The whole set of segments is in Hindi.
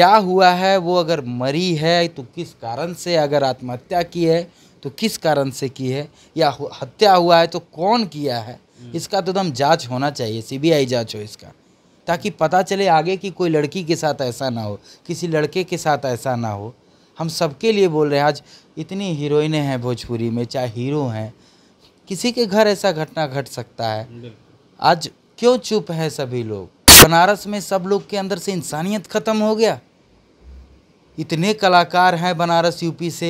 क्या हुआ है वो अगर मरी है तो किस कारण से अगर आत्महत्या की है तो किस कारण से की है या हत्या हुआ है तो कौन किया है हम्म। इसका तो दम जांच होना चाहिए सीबीआई जांच हो इसका ताकि पता चले आगे कि कोई लड़की के साथ ऐसा ना हो किसी लड़के के साथ ऐसा ना हो हम सबके लिए बोल रहे हैं आज इतनी हीरोइनें हैं भोजपुरी में चाहे हीरो हैं किसी के घर ऐसा घटना घट सकता है आज क्यों चुप हैं सभी लोग बनारस में सब लोग के अंदर से इंसानियत ख़त्म हो गया इतने कलाकार हैं बनारस यूपी से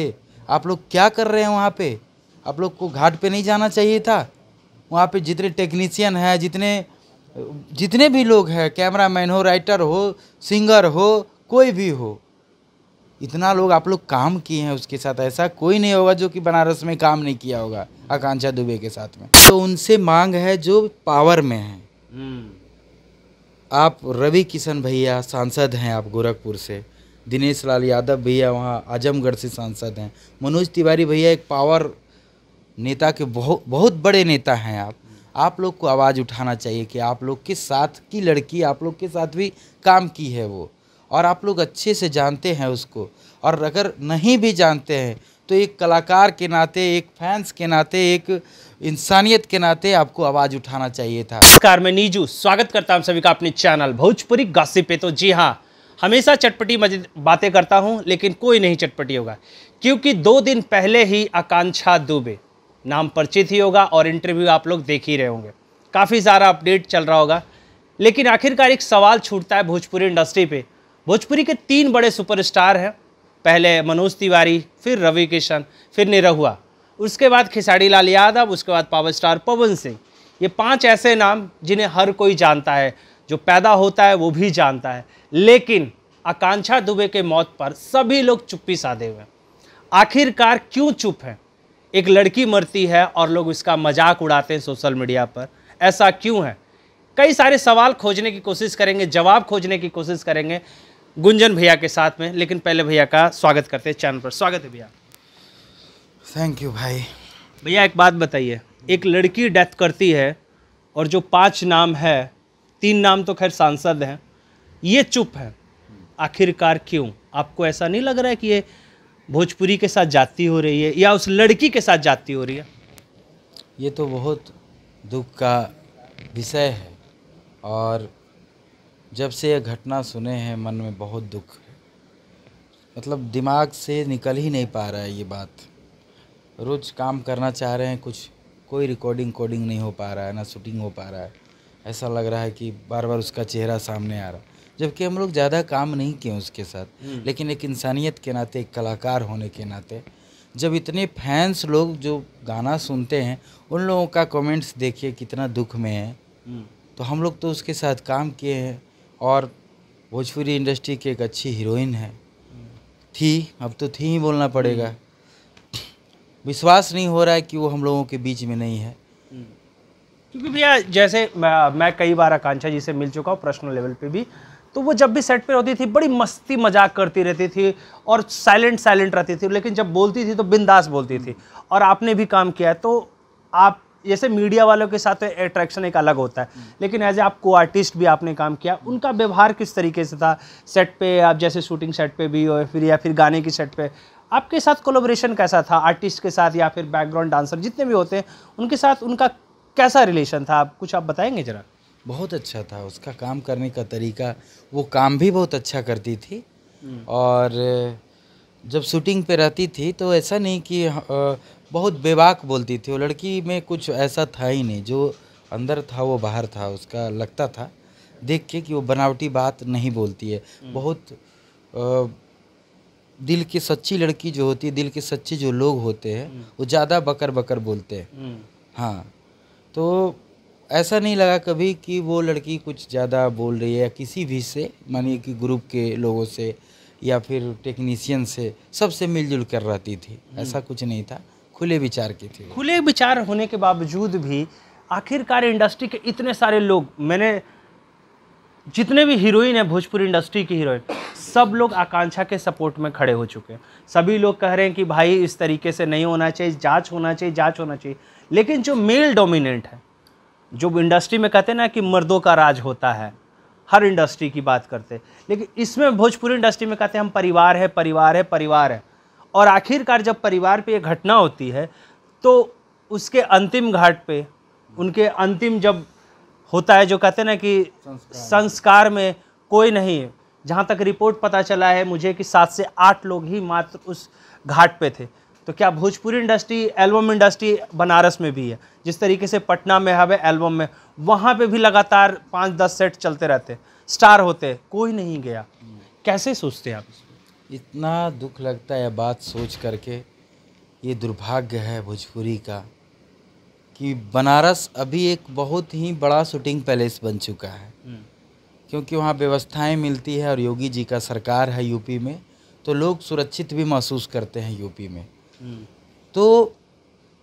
आप लोग क्या कर रहे हैं वहाँ पे आप लोग को घाट पे नहीं जाना चाहिए था वहाँ पे जितने टेक्नीशियन हैं जितने जितने भी लोग हैं कैमरा मैन हो राइटर हो सिंगर हो कोई भी हो इतना लोग आप लोग काम किए हैं उसके साथ ऐसा कोई नहीं होगा जो कि बनारस में काम नहीं किया होगा आकांक्षा दुबे के साथ में तो उनसे मांग है जो पावर में है हम्म। आप रवि किशन भैया सांसद हैं आप गोरखपुर से दिनेश लाल यादव भैया वहाँ आजमगढ़ से सांसद हैं मनोज तिवारी भैया एक पावर नेता के बहुत बहुत बड़े नेता हैं आप आप लोग को आवाज़ उठाना चाहिए कि आप लोग के साथ की लड़की आप लोग के साथ भी काम की है वो और आप लोग अच्छे से जानते हैं उसको और अगर नहीं भी जानते हैं तो एक कलाकार के नाते एक फैंस के नाते एक इंसानियत के नाते आपको आवाज़ उठाना चाहिए था नमस्कार मैं नीजू स्वागत करता हूँ सभी का अपने चैनल भोजपुरी गासी पे तो जी हाँ हमेशा चटपटी बातें करता हूं लेकिन कोई नहीं चटपटी होगा क्योंकि दो दिन पहले ही आकांक्षा दुबे नाम परिचित ही होगा और इंटरव्यू आप लोग देख ही रहे होंगे काफ़ी सारा अपडेट चल रहा होगा लेकिन आखिरकार एक सवाल छूटता है भोजपुरी इंडस्ट्री पे भोजपुरी के तीन बड़े सुपरस्टार हैं पहले मनोज तिवारी फिर रवि किशन फिर निरहुआ उसके बाद खिसाड़ी लाल यादव उसके बाद पावर स्टार पवन सिंह ये पांच ऐसे नाम जिन्हें हर कोई जानता है जो पैदा होता है वो भी जानता है लेकिन आकांक्षा दुबे के मौत पर सभी लोग चुप्पी साधे हुए हैं आखिरकार क्यों चुप हैं एक लड़की मरती है और लोग इसका मजाक उड़ाते हैं सोशल मीडिया पर ऐसा क्यों है कई सारे सवाल खोजने की कोशिश करेंगे जवाब खोजने की कोशिश करेंगे गुंजन भैया के साथ में लेकिन पहले भैया का स्वागत करते हैं चैनल पर स्वागत है भैया थैंक यू भाई भैया एक बात बताइए एक लड़की डेथ करती है और जो पांच नाम है तीन नाम तो खैर सांसद हैं ये चुप हैं आखिरकार क्यों आपको ऐसा नहीं लग रहा है कि ये भोजपुरी के साथ जाती हो रही है या उस लड़की के साथ जाती हो रही है ये तो बहुत दुख का विषय है और जब से यह घटना सुने हैं मन में बहुत दुख है मतलब दिमाग से निकल ही नहीं पा रहा है ये बात रोज़ काम करना चाह रहे हैं कुछ कोई रिकॉर्डिंग कोडिंग नहीं हो पा रहा है ना शूटिंग हो पा रहा है ऐसा लग रहा है कि बार बार उसका चेहरा सामने आ रहा जबकि हम लोग ज़्यादा काम नहीं किए उसके साथ हम्म। लेकिन एक इंसानियत के नाते एक कलाकार होने के नाते जब इतने फैंस लोग जो गाना सुनते हैं उन लोगों का कमेंट्स देखिए कितना दुख में है हम्म। तो हम लोग तो उसके साथ काम किए हैं और भोजपुरी इंडस्ट्री की एक अच्छी हीरोइन है हम्म। थी अब तो थी ही बोलना पड़ेगा विश्वास नहीं हो रहा है कि वो हम लोगों के बीच में नहीं है क्योंकि भैया जैसे मैं, मैं कई बार आकांक्षा जी से मिल चुका हूँ पर्सनल लेवल पे भी तो वो जब भी सेट पे होती थी बड़ी मस्ती मजाक करती रहती थी और साइलेंट साइलेंट रहती थी लेकिन जब बोलती थी तो बिंदास बोलती थी और आपने भी काम किया है तो आप जैसे मीडिया वालों के साथ अट्रैक्शन तो एक अलग होता है लेकिन एज ए आप को आर्टिस्ट भी आपने काम किया उनका व्यवहार किस तरीके से था सेट पे आप जैसे शूटिंग सेट पे भी हो फिर या फिर गाने की सेट पे आपके साथ कोलोब्रेशन कैसा था आर्टिस्ट के साथ या फिर बैकग्राउंड डांसर जितने भी होते हैं उनके साथ उनका कैसा रिलेशन था आप कुछ आप बताएंगे ज़रा बहुत अच्छा था उसका काम करने का तरीका वो काम भी बहुत अच्छा करती थी हम्म। और जब शूटिंग पे रहती थी तो ऐसा नहीं कि बहुत बेबाक बोलती थी वो लड़की में कुछ ऐसा था ही नहीं जो अंदर था वो बाहर था उसका लगता था देख के कि वो बनावटी बात नहीं बोलती है हम्म। बहुत दिल की सच्ची लड़की जो होती है दिल के सच्चे जो लोग होते हैं हम्म। वो ज़्यादा बकर बकर बोलते हैं हाँ तो ऐसा नहीं लगा कभी कि वो लड़की कुछ ज़्यादा बोल रही है या किसी भी से मानिए कि ग्रुप के लोगों से या फिर टेक्नीशियन से सबसे मिलजुल कर रहती थी हम्म। ऐसा कुछ नहीं था खुले विचार की थी खुले विचार होने के बावजूद भी आखिरकार इंडस्ट्री के इतने सारे लोग मैंने जितने भी हीरोइन है भोजपुरी इंडस्ट्री की हीरोइन सब लोग आकांक्षा के सपोर्ट में खड़े हो चुके हैं सभी लोग कह रहे हैं कि भाई इस तरीके से नहीं होना चाहिए जांच होना चाहिए जांच होना चाहिए लेकिन जो मेल डोमिनेंट है जो इंडस्ट्री में कहते हैं ना कि मर्दों का राज होता है हर इंडस्ट्री की बात करते लेकिन इसमें भोजपुरी इंडस्ट्री में कहते हैं हम परिवार है परिवार है परिवार है और आखिरकार जब परिवार पे ये घटना होती है तो उसके अंतिम घाट पे उनके अंतिम जब होता है जो कहते हैं ना कि संस्कार, संस्कार में कोई नहीं है जहाँ तक रिपोर्ट पता चला है मुझे कि सात से आठ लोग ही मात्र उस घाट पे थे तो क्या Bhojpuri industry album industry Banaras में भी है जिस तरीके से पटना में है एल्बम में वहाँ पे भी लगातार पाँच दस सेट चलते रहते स्टार होते कोई नहीं गया कैसे सोचते आप इतना दुख लगता है बात सोच करके ये दुर्भाग्य है भोजपुरी का कि बनारस अभी एक बहुत ही बड़ा शूटिंग पैलेस बन चुका है हम्म। क्योंकि वहाँ व्यवस्थाएं मिलती है और योगी जी का सरकार है यूपी में तो लोग सुरक्षित भी महसूस करते हैं यूपी में तो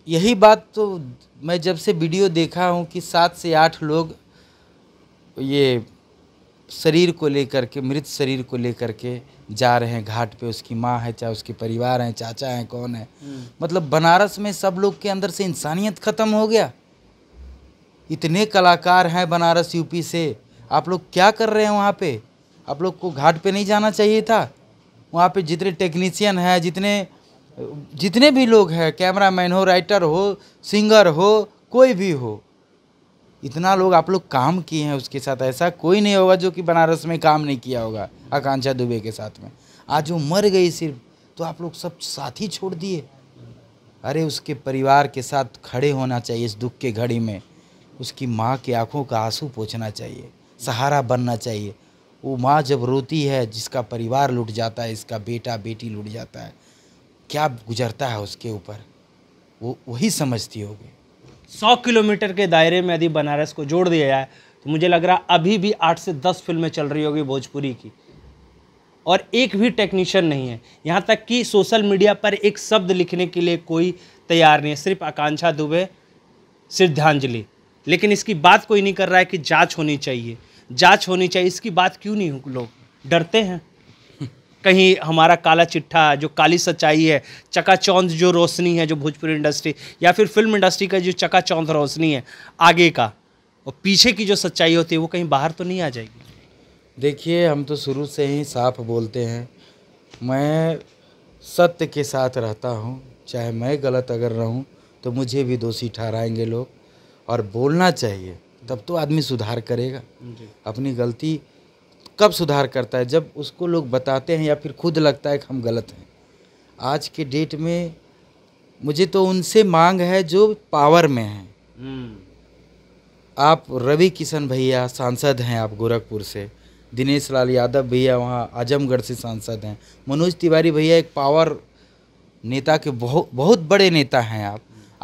यही बात तो मैं जब से वीडियो देखा हूँ कि सात से आठ लोग ये शरीर को लेकर के मृत शरीर को लेकर के जा रहे हैं घाट पे उसकी माँ है चाहे उसके परिवार हैं चाचा हैं कौन है हम्म। मतलब बनारस में सब लोग के अंदर से इंसानियत ख़त्म हो गया इतने कलाकार हैं बनारस यूपी से आप लोग क्या कर रहे हैं वहाँ पे आप लोग को घाट पे नहीं जाना चाहिए था वहाँ पे जितने टेक्नीसियन हैं जितने जितने भी लोग हैं कैमरा मैन हो राइटर हो सिंगर हो कोई भी हो इतना लोग आप लोग काम किए हैं उसके साथ ऐसा कोई नहीं होगा जो कि बनारस में काम नहीं किया होगा आकांक्षा दुबे के साथ में आज वो मर गई सिर्फ तो आप लोग सब साथ ही छोड़ दिए अरे उसके परिवार के साथ खड़े होना चाहिए इस दुख के घड़ी में उसकी माँ की आंखों का आंसू पोछना चाहिए सहारा बनना चाहिए वो माँ जब रोती है जिसका परिवार लुट जाता है इसका बेटा बेटी लुट जाता है क्या गुजरता है उसके ऊपर वो वही समझती होगी सौ किलोमीटर के दायरे में यदि बनारस को जोड़ दिया जाए तो मुझे लग रहा अभी भी आठ से दस फिल्में चल रही होगी भोजपुरी की और एक भी टेक्नीशियन नहीं है यहाँ तक कि सोशल मीडिया पर एक शब्द लिखने के लिए कोई तैयार नहीं है सिर्फ आकांक्षा दुबे श्रद्धांजलि लेकिन इसकी बात कोई नहीं कर रहा है कि जांच होनी चाहिए जांच होनी चाहिए इसकी बात क्यों नहीं लोग डरते हैं कहीं हमारा काला चिट्ठा जो काली सच्चाई है चकाचौंध जो रोशनी है जो भोजपुरी इंडस्ट्री या फिर फिल्म इंडस्ट्री का जो चकाचौंध रोशनी है आगे का और पीछे की जो सच्चाई होती है वो कहीं बाहर तो नहीं आ जाएगी देखिए हम तो शुरू से ही साफ बोलते हैं मैं सत्य के साथ रहता हूँ चाहे मैं गलत अगर रहूँ तो मुझे भी दोषी ठहराएंगे लोग और बोलना चाहिए तब तो आदमी सुधार करेगा अपनी गलती कब सुधार करता है जब उसको लोग बताते हैं या फिर खुद लगता है कि हम गलत हैं आज के डेट में मुझे तो उनसे मांग है जो पावर में हैं हम्म। आप रवि किशन भैया सांसद हैं आप गोरखपुर से दिनेश लाल यादव भैया वहाँ आजमगढ़ से सांसद हैं मनोज तिवारी भैया एक पावर नेता के बहुत बहुत बड़े नेता हैं आप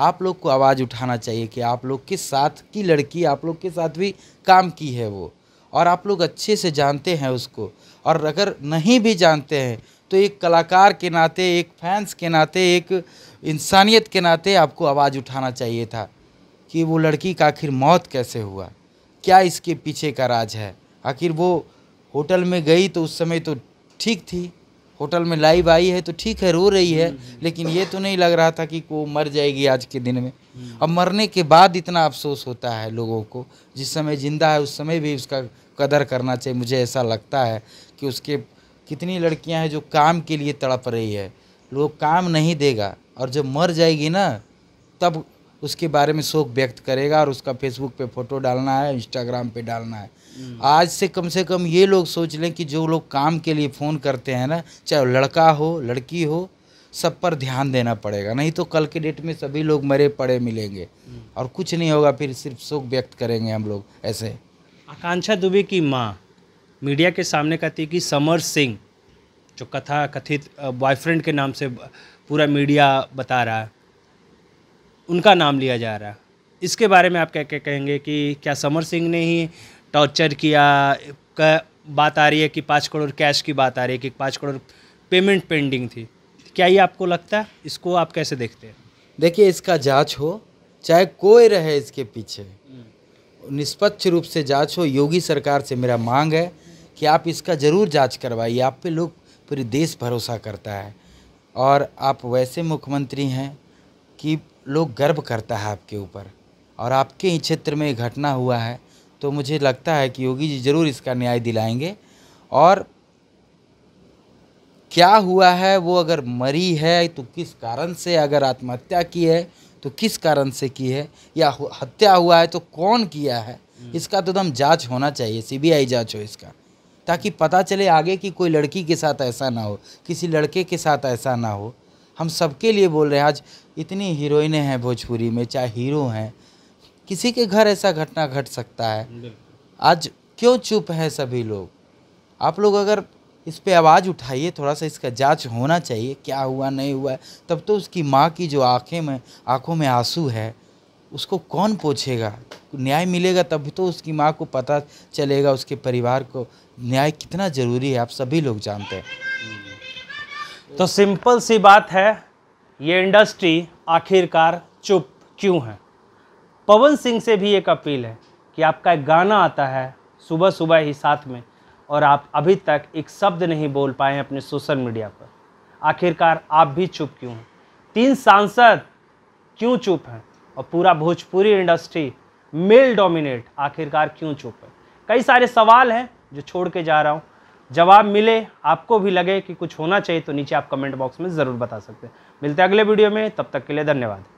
आप लोग को आवाज़ उठाना चाहिए कि आप लोग के साथ की लड़की आप लोग के साथ भी काम की है वो और आप लोग अच्छे से जानते हैं उसको और अगर नहीं भी जानते हैं तो एक कलाकार के नाते एक फैंस के नाते एक इंसानियत के नाते आपको आवाज़ उठाना चाहिए था कि वो लड़की का आखिर मौत कैसे हुआ क्या इसके पीछे का राज है आखिर वो होटल में गई तो उस समय तो ठीक थी होटल में लाइव आई है तो ठीक है रो रही है लेकिन ये तो नहीं लग रहा था कि वो मर जाएगी आज के दिन में अब मरने के बाद इतना अफसोस होता है लोगों को जिस समय ज़िंदा है उस समय भी उसका कदर करना चाहिए मुझे ऐसा लगता है कि उसके कितनी लड़कियां हैं जो काम के लिए तड़प रही है लोग काम नहीं देगा और जब मर जाएगी ना तब उसके बारे में शोक व्यक्त करेगा और उसका फेसबुक पे फोटो डालना है इंस्टाग्राम पे डालना है हम्म। आज से कम से कम ये लोग सोच लें कि जो लोग काम के लिए फ़ोन करते हैं ना चाहे लड़का हो लड़की हो सब पर ध्यान देना पड़ेगा नहीं तो कल के डेट में सभी लोग मरे पड़े मिलेंगे हम्म। और कुछ नहीं होगा फिर सिर्फ शोक व्यक्त करेंगे हम लोग ऐसे आकांक्षा दुबे की माँ मीडिया के सामने कहती है कि समर सिंह जो कथा कथित बॉयफ्रेंड के नाम से पूरा मीडिया बता रहा है उनका नाम लिया जा रहा है इसके बारे में आप क्या क्या कहेंगे कि क्या समर सिंह ने ही टॉर्चर किया का बात आ रही है कि पाँच करोड़ कैश की बात आ रही है कि पाँच करोड़ पेमेंट पेंडिंग थी क्या ये आपको लगता है इसको आप कैसे देखते हैं देखिए इसका जांच हो चाहे कोई रहे इसके पीछे निष्पक्ष रूप से जांच हो योगी सरकार से मेरा मांग है कि आप इसका ज़रूर जांच करवाइए आप पे लोग पूरे देश भरोसा करता है और आप वैसे मुख्यमंत्री हैं कि लोग गर्व करता है आपके ऊपर और आपके ही क्षेत्र में घटना हुआ है तो मुझे लगता है कि योगी जी ज़रूर इसका न्याय दिलाएंगे और क्या हुआ है वो अगर मरी है तो किस कारण से अगर आत्महत्या की है तो किस कारण से की है या हत्या हुआ है तो कौन किया है हम्म। इसका तो दम जाँच होना चाहिए सीबीआई जाँच हो इसका ताकि पता चले आगे कि कोई लड़की के साथ ऐसा ना हो किसी लड़के के साथ ऐसा ना हो हम सबके लिए बोल रहे हैं आज इतनी हीरोइनें हैं भोजपुरी में चाहे हीरो हैं किसी के घर ऐसा घटना घट सकता है आज क्यों चुप हैं सभी लोग आप लोग अगर इस पर आवाज़ उठाइए थोड़ा सा इसका जांच होना चाहिए क्या हुआ नहीं हुआ तब तो उसकी माँ की जो आँखें में आँखों में आंसू है उसको कौन पूछेगा न्याय मिलेगा तब तो उसकी माँ को पता चलेगा उसके परिवार को न्याय कितना ज़रूरी है आप सभी लोग जानते हैं तो सिंपल सी बात है ये इंडस्ट्री आखिरकार चुप क्यों है पवन सिंह से भी एक अपील है कि आपका एक गाना आता है सुबह सुबह ही साथ में और आप अभी तक एक शब्द नहीं बोल पाए अपने सोशल मीडिया पर आखिरकार आप भी चुप क्यों हैं तीन सांसद क्यों चुप हैं और पूरा भोजपुरी इंडस्ट्री मेल डोमिनेट आखिरकार क्यों चुप है कई सारे सवाल हैं जो छोड़ के जा रहा हूँ जवाब मिले आपको भी लगे कि कुछ होना चाहिए तो नीचे आप कमेंट बॉक्स में ज़रूर बता सकते हैं मिलते हैं अगले वीडियो में तब तक के लिए धन्यवाद